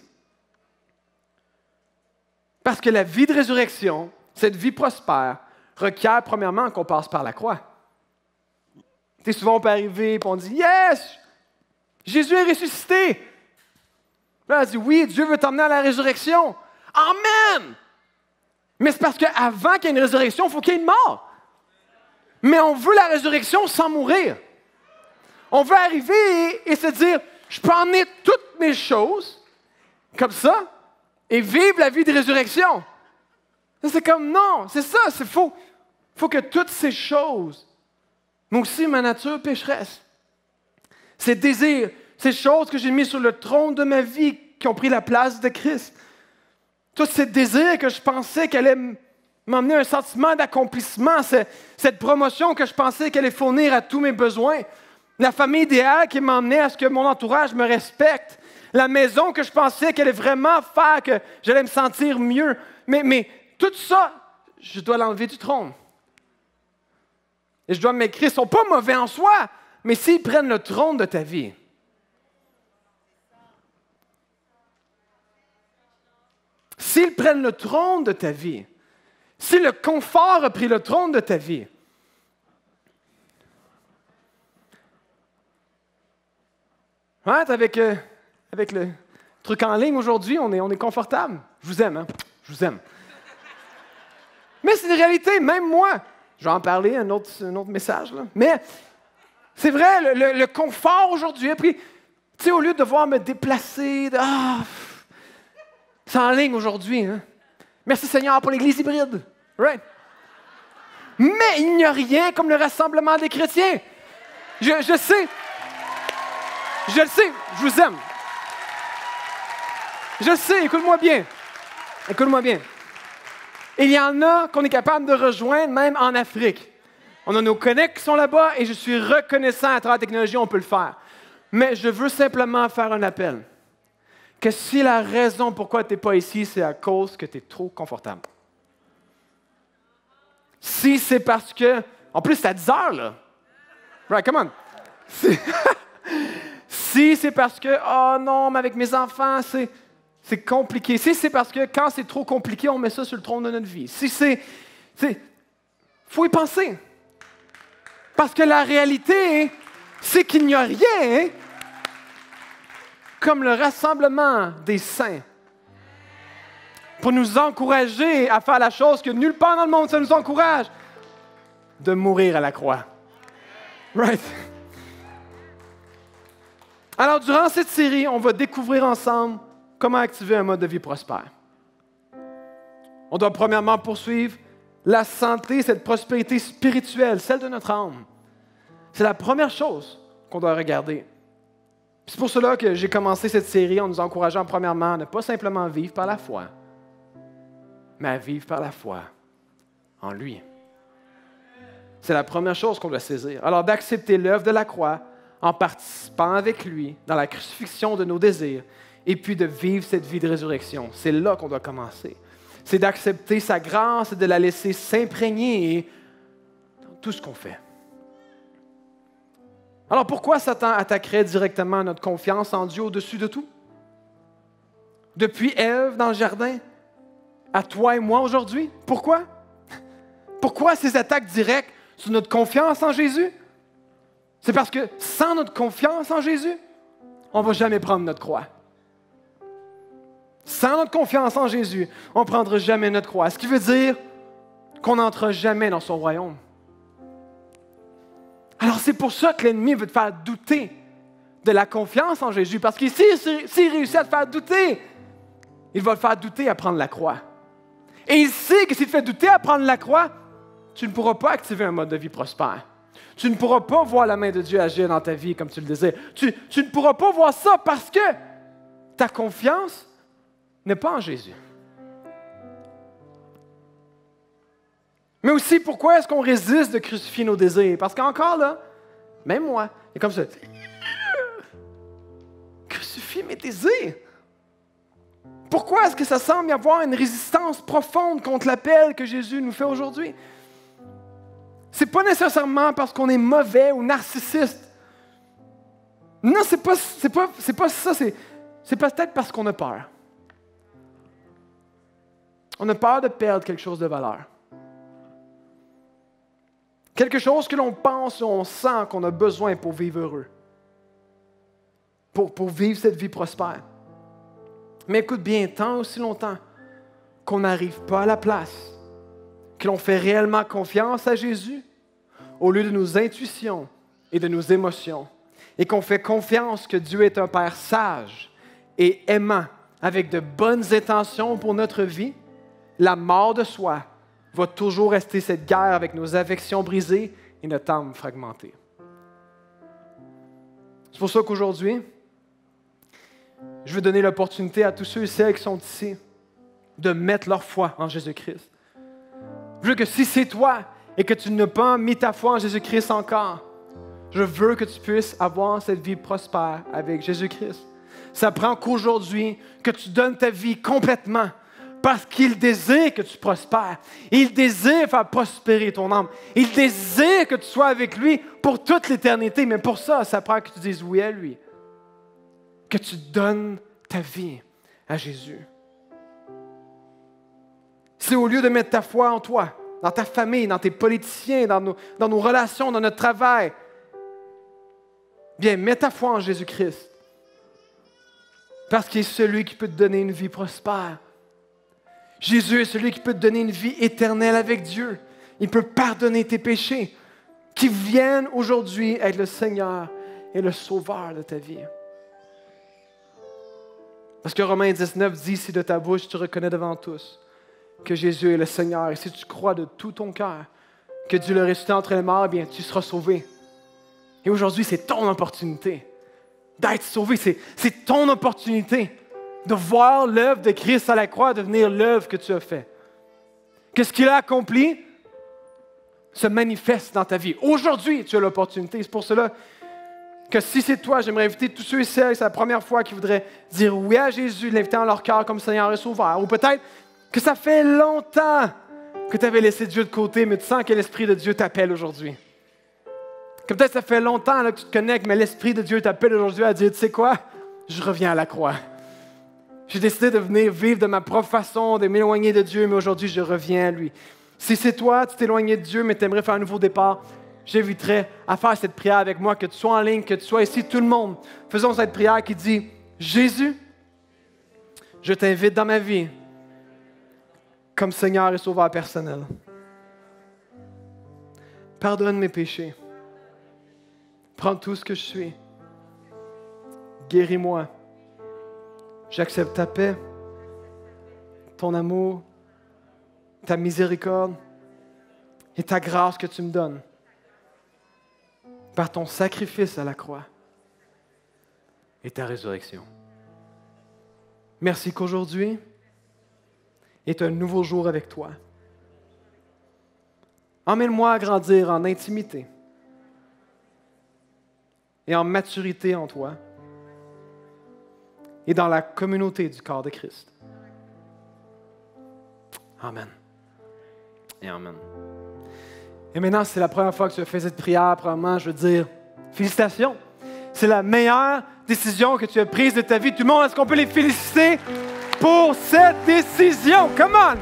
Parce que la vie de résurrection, cette vie prospère, requiert premièrement qu'on passe par la croix. Tu souvent, on peut arriver et on dit Yes, Jésus est ressuscité. Là, on dit Oui, Dieu veut t'emmener à la résurrection. Amen. Mais c'est parce qu'avant qu'il y ait une résurrection, il faut qu'il y ait une mort. Mais on veut la résurrection sans mourir. On veut arriver et se dire Je peux emmener toutes mes choses, comme ça, et vivre la vie de résurrection. C'est comme non, c'est ça, c'est faux. Il faut que toutes ces choses, mais aussi ma nature pécheresse, ces désirs, ces choses que j'ai mis sur le trône de ma vie qui ont pris la place de Christ, tous ces désirs que je pensais qu'elle allait m'emmener un sentiment d'accomplissement, cette promotion que je pensais qu'elle allait fournir à tous mes besoins, la famille idéale qui m'emmenait à ce que mon entourage me respecte, la maison que je pensais qu'elle allait vraiment faire que j'allais me sentir mieux. Mais, mais tout ça, je dois l'enlever du trône. Et je dois m'écrire, ils sont pas mauvais en soi, mais s'ils prennent le trône de ta vie, s'ils prennent le trône de ta vie, si le confort a pris le trône de ta vie, hein, Avec avec le truc en ligne aujourd'hui, on est, on est confortable. Je vous aime, hein? Je vous aime. Mais c'est une réalité, même moi. Je vais en parler, un autre, autre message. Là. Mais c'est vrai, le, confort aujourd'hui a pris. Tu sais, au lieu de devoir me déplacer, ah, c'est en ligne aujourd'hui. Hein? Merci Seigneur pour l'Église hybride. Right? Mais il n'y a rien comme le rassemblement des chrétiens. Je, je sais. Je le sais. Je vous aime. Je sais, écoute-moi bien. Écoute-moi bien. Il y en a qu'on est capable de rejoindre même en Afrique. On a nos connexions qui sont là-bas et je suis reconnaissant à travers la technologie, on peut le faire. Mais je veux simplement faire un appel. Que si la raison pourquoi tu n'es pas ici, c'est à cause que tu es trop confortable. Si c'est parce que. En plus, c'est à 10 heures, là. Right, come on. Si, si c'est parce que, oh non, mais avec mes enfants, c'est. C'est compliqué. Si c'est parce que quand c'est trop compliqué, on met ça sur le trône de notre vie. Si c'est. Il faut y penser. Parce que la réalité, c'est qu'il n'y a rien comme le rassemblement des saints pour nous encourager à faire la chose que nulle part dans le monde ça nous encourage de mourir à la croix. Right? Alors, durant cette série, on va découvrir ensemble Comment activer un mode de vie prospère? On doit premièrement poursuivre la santé, cette prospérité spirituelle, celle de notre âme. C'est la première chose qu'on doit regarder. C'est pour cela que j'ai commencé cette série en nous encourageant premièrement à ne pas simplement vivre par la foi, mais à vivre par la foi en lui. C'est la première chose qu'on doit saisir. Alors d'accepter l'œuvre de la croix en participant avec lui dans la crucifixion de nos désirs et puis de vivre cette vie de résurrection. C'est là qu'on doit commencer. C'est d'accepter sa grâce et de la laisser s'imprégner dans tout ce qu'on fait. Alors pourquoi Satan attaquerait directement notre confiance en Dieu au-dessus de tout? Depuis Ève dans le jardin, à toi et moi aujourd'hui, pourquoi? Pourquoi ces attaques directes sur notre confiance en Jésus? C'est parce que sans notre confiance en Jésus, on ne va jamais prendre notre croix. Sans notre confiance en Jésus, on ne prendra jamais notre croix. Ce qui veut dire qu'on n'entre jamais dans son royaume. Alors c'est pour ça que l'ennemi veut te faire douter de la confiance en Jésus, parce que s'il réussit à te faire douter, il va te faire douter à prendre la croix. Et il sait que s'il te fait douter à prendre la croix, tu ne pourras pas activer un mode de vie prospère. Tu ne pourras pas voir la main de Dieu agir dans ta vie comme tu le disais. tu ne pourras pas voir ça parce que ta confiance n'est pas en Jésus. Mais aussi, pourquoi est-ce qu'on résiste de crucifier nos désirs? Parce qu'encore là, même moi, il est comme ça. Crucifie mes désirs. Pourquoi est-ce que ça semble y avoir une résistance profonde contre l'appel que Jésus nous fait aujourd'hui? C'est pas nécessairement parce qu'on est mauvais ou narcissiste. Non, c'est pas, pas, pas ça, c'est peut-être parce qu'on a peur. On a peur de perdre quelque chose de valeur. Quelque chose que l'on pense ou on sent qu'on a besoin pour vivre heureux. Pour, pour vivre cette vie prospère. Mais écoute bien, tant aussi longtemps qu'on n'arrive pas à la place, que l'on fait réellement confiance à Jésus, au lieu de nos intuitions et de nos émotions, et qu'on fait confiance que Dieu est un Père sage et aimant, avec de bonnes intentions pour notre vie, la mort de soi va toujours rester cette guerre avec nos affections brisées et notre âme fragmentée. C'est pour ça qu'aujourd'hui, je veux donner l'opportunité à tous ceux et celles qui sont ici de mettre leur foi en Jésus-Christ. Je veux que si c'est toi et que tu n'as pas mis ta foi en Jésus-Christ encore, je veux que tu puisses avoir cette vie prospère avec Jésus-Christ. Ça prend qu'aujourd'hui, que tu donnes ta vie complètement parce qu'il désire que tu prospères. Il désire faire prospérer ton âme. Il désire que tu sois avec lui pour toute l'éternité. Mais pour ça, ça prend que tu dises oui à lui. Que tu donnes ta vie à Jésus. C'est au lieu de mettre ta foi en toi, dans ta famille, dans tes politiciens, dans nos, dans nos relations, dans notre travail. Bien, mets ta foi en Jésus-Christ. Parce qu'il est celui qui peut te donner une vie prospère. Jésus est celui qui peut te donner une vie éternelle avec Dieu. Il peut pardonner tes péchés. Qui viennent aujourd'hui être le Seigneur et le Sauveur de ta vie. Parce que Romains 19 dit, si de ta bouche tu reconnais devant tous que Jésus est le Seigneur, et si tu crois de tout ton cœur que Dieu le ressuscité entre les morts, bien tu seras sauvé. Et aujourd'hui, c'est ton opportunité d'être sauvé, c'est ton opportunité de voir l'œuvre de Christ à la croix devenir l'œuvre que tu as fait. Que ce qu'il a accompli se manifeste dans ta vie. Aujourd'hui, tu as l'opportunité. C'est pour cela que si c'est toi, j'aimerais inviter tous ceux et celles, c'est la première fois qui voudraient dire oui à Jésus, l'inviter dans leur cœur comme Seigneur et Sauveur. Ou peut-être que ça fait longtemps que tu avais laissé Dieu de côté, mais tu sens que l'Esprit de Dieu t'appelle aujourd'hui. Que peut-être ça fait longtemps que tu te connectes, mais l'Esprit de Dieu t'appelle aujourd'hui à dire, tu sais quoi, je reviens à la croix. J'ai décidé de venir vivre de ma propre façon, de m'éloigner de Dieu, mais aujourd'hui, je reviens à lui. Si c'est toi, tu t'es de Dieu, mais tu aimerais faire un nouveau départ, j'éviterais à faire cette prière avec moi, que tu sois en ligne, que tu sois ici, tout le monde. Faisons cette prière qui dit, Jésus, je t'invite dans ma vie comme Seigneur et Sauveur personnel. Pardonne mes péchés. Prends tout ce que je suis. Guéris-moi J'accepte ta paix, ton amour, ta miséricorde et ta grâce que tu me donnes par ton sacrifice à la croix et ta résurrection. Merci qu'aujourd'hui est un nouveau jour avec toi. Emmène-moi à grandir en intimité et en maturité en toi et dans la communauté du corps de Christ. Amen. Et Amen. Et maintenant, c'est la première fois que tu as fait cette prière, probablement, je veux dire, félicitations. C'est la meilleure décision que tu as prise de ta vie. Tout le monde, est-ce qu'on peut les féliciter pour cette décision? Come on!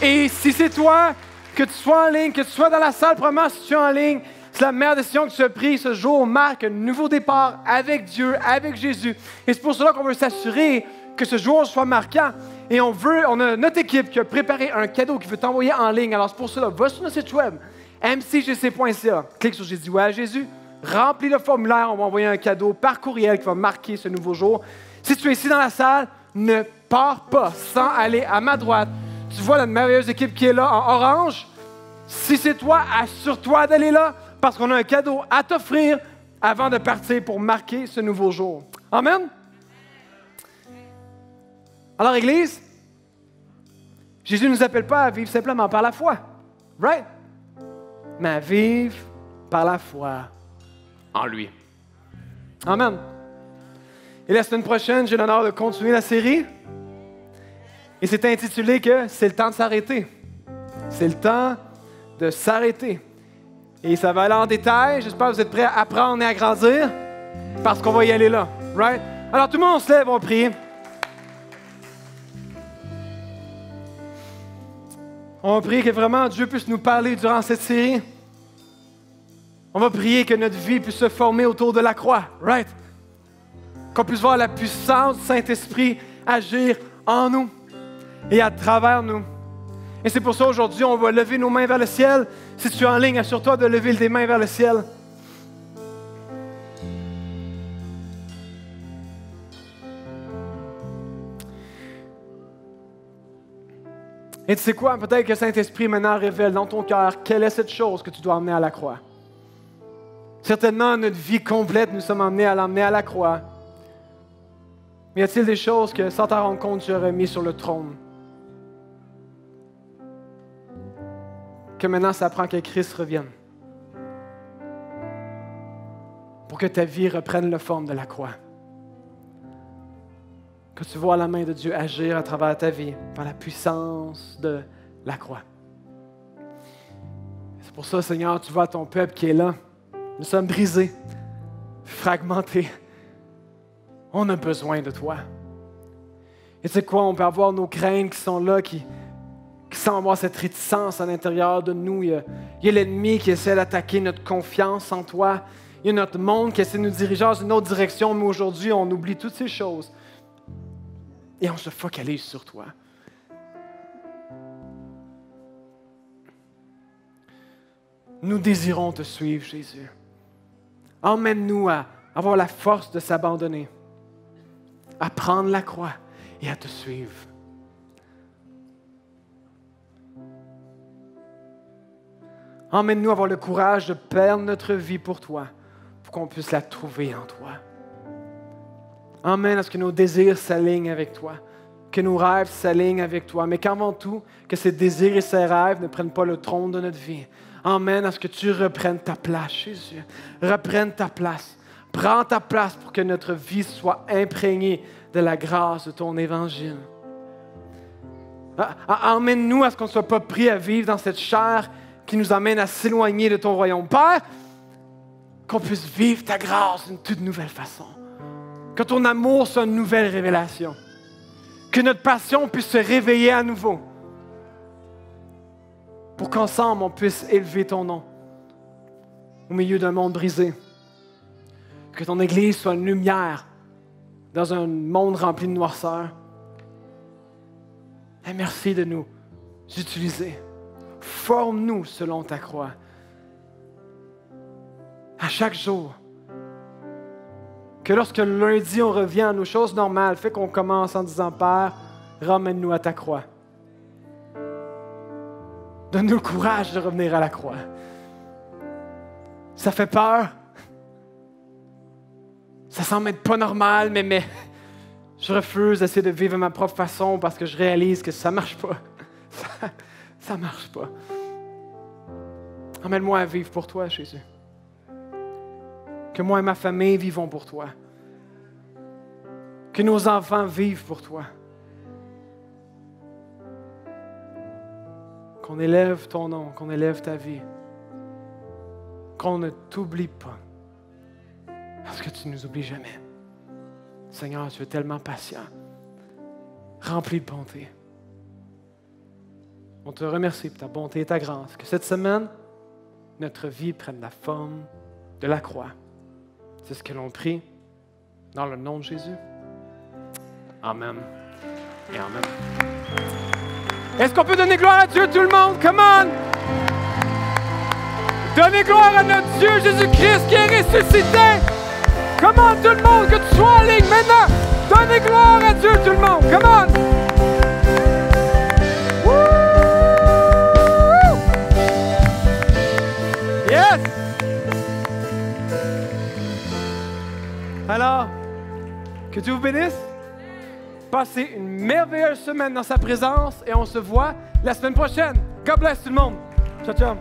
Et si c'est toi, que tu sois en ligne, que tu sois dans la salle, probablement, si tu es en ligne, c'est la meilleure décision que tu as prise ce jour marque un nouveau départ avec Dieu, avec Jésus. Et c'est pour cela qu'on veut s'assurer que ce jour soit marquant. Et on veut, on a notre équipe qui a préparé un cadeau qui veut t'envoyer en ligne. Alors c'est pour cela, va sur notre site web, mcgc.ca. Clique sur Jésus. ouais Jésus. Remplis le formulaire, on va envoyer un cadeau par courriel qui va marquer ce nouveau jour. Si tu es ici dans la salle, ne pars pas sans aller à ma droite. Tu vois la merveilleuse équipe qui est là en orange. Si c'est toi, assure-toi d'aller là parce qu'on a un cadeau à t'offrir avant de partir pour marquer ce nouveau jour. Amen? Alors, Église, Jésus ne nous appelle pas à vivre simplement par la foi, right? Mais à vivre par la foi en lui. Amen. Et la semaine prochaine, j'ai l'honneur de continuer la série. Et c'est intitulé que c'est le temps de s'arrêter. C'est le temps de s'arrêter. Et ça va aller en détail. J'espère que vous êtes prêts à apprendre et à grandir parce qu'on va y aller là. Alors, tout le monde, se lève, on prie. On prie que vraiment Dieu puisse nous parler durant cette série. On va prier que notre vie puisse se former autour de la croix, right? Qu'on puisse voir la puissance du Saint-Esprit agir en nous et à travers nous. Et c'est pour ça aujourd'hui, on va lever nos mains vers le ciel si tu es en ligne, assure-toi de lever les mains vers le ciel. Et tu sais quoi? Peut-être que Saint-Esprit maintenant révèle dans ton cœur quelle est cette chose que tu dois emmener à la croix. Certainement, notre vie complète, nous sommes amenés à l'emmener à la croix. Mais y a-t-il des choses que, sans ta rencontre, tu aurais mis sur le trône? que maintenant ça prend que Christ revienne pour que ta vie reprenne la forme de la croix. Que tu vois la main de Dieu agir à travers ta vie par la puissance de la croix. C'est pour ça, Seigneur, tu vois ton peuple qui est là. Nous sommes brisés, fragmentés. On a besoin de toi. Et tu sais quoi, on peut avoir nos craintes qui sont là, qui, qui sans avoir cette réticence à l'intérieur de nous. Il y a l'ennemi qui essaie d'attaquer notre confiance en toi. Il y a notre monde qui essaie de nous diriger dans une autre direction, mais aujourd'hui, on oublie toutes ces choses. Et on se focalise sur toi. Nous désirons te suivre, Jésus. Emmène-nous à avoir la force de s'abandonner, à prendre la croix et à te suivre. Emmène-nous à avoir le courage de perdre notre vie pour toi, pour qu'on puisse la trouver en toi. Emmène à ce que nos désirs s'alignent avec toi, que nos rêves s'alignent avec toi, mais qu'avant tout, que ces désirs et ces rêves ne prennent pas le trône de notre vie. Emmène à ce que tu reprennes ta place, Jésus. Reprenne ta place. Prends ta place pour que notre vie soit imprégnée de la grâce de ton évangile. Ah, ah, emmène-nous à ce qu'on ne soit pas pris à vivre dans cette chair qui nous amène à s'éloigner de ton royaume. Père, qu'on puisse vivre ta grâce d'une toute nouvelle façon. Que ton amour soit une nouvelle révélation. Que notre passion puisse se réveiller à nouveau. Pour qu'ensemble, on puisse élever ton nom au milieu d'un monde brisé. Que ton Église soit une lumière dans un monde rempli de noirceur. Et merci de nous utiliser Forme-nous selon ta croix. À chaque jour, que lorsque lundi on revient à nos choses normales, fait qu'on commence en disant Père, ramène-nous à ta croix. Donne-nous le courage de revenir à la croix. Ça fait peur. Ça semble être pas normal, mais, mais je refuse d'essayer de vivre ma propre façon parce que je réalise que ça marche pas. ça ne marche pas. emmène moi à vivre pour toi, Jésus. Que moi et ma famille vivons pour toi. Que nos enfants vivent pour toi. Qu'on élève ton nom, qu'on élève ta vie. Qu'on ne t'oublie pas. Parce que tu ne nous oublies jamais. Seigneur, tu es tellement patient, rempli de bonté. On te remercie pour ta bonté et ta grâce. Que cette semaine, notre vie prenne la forme de la croix. C'est ce que l'on prie dans le nom de Jésus. Amen. Et Amen. Est-ce qu'on peut donner gloire à Dieu, tout le monde? Come on! Donnez gloire à notre Dieu Jésus-Christ qui est ressuscité. Come on, tout le monde, que tu sois en ligne maintenant. Donnez gloire à Dieu, tout le monde. Come on! Alors, que Dieu vous bénisse. Passez une merveilleuse semaine dans sa présence et on se voit la semaine prochaine. God bless tout le monde. Ciao, ciao.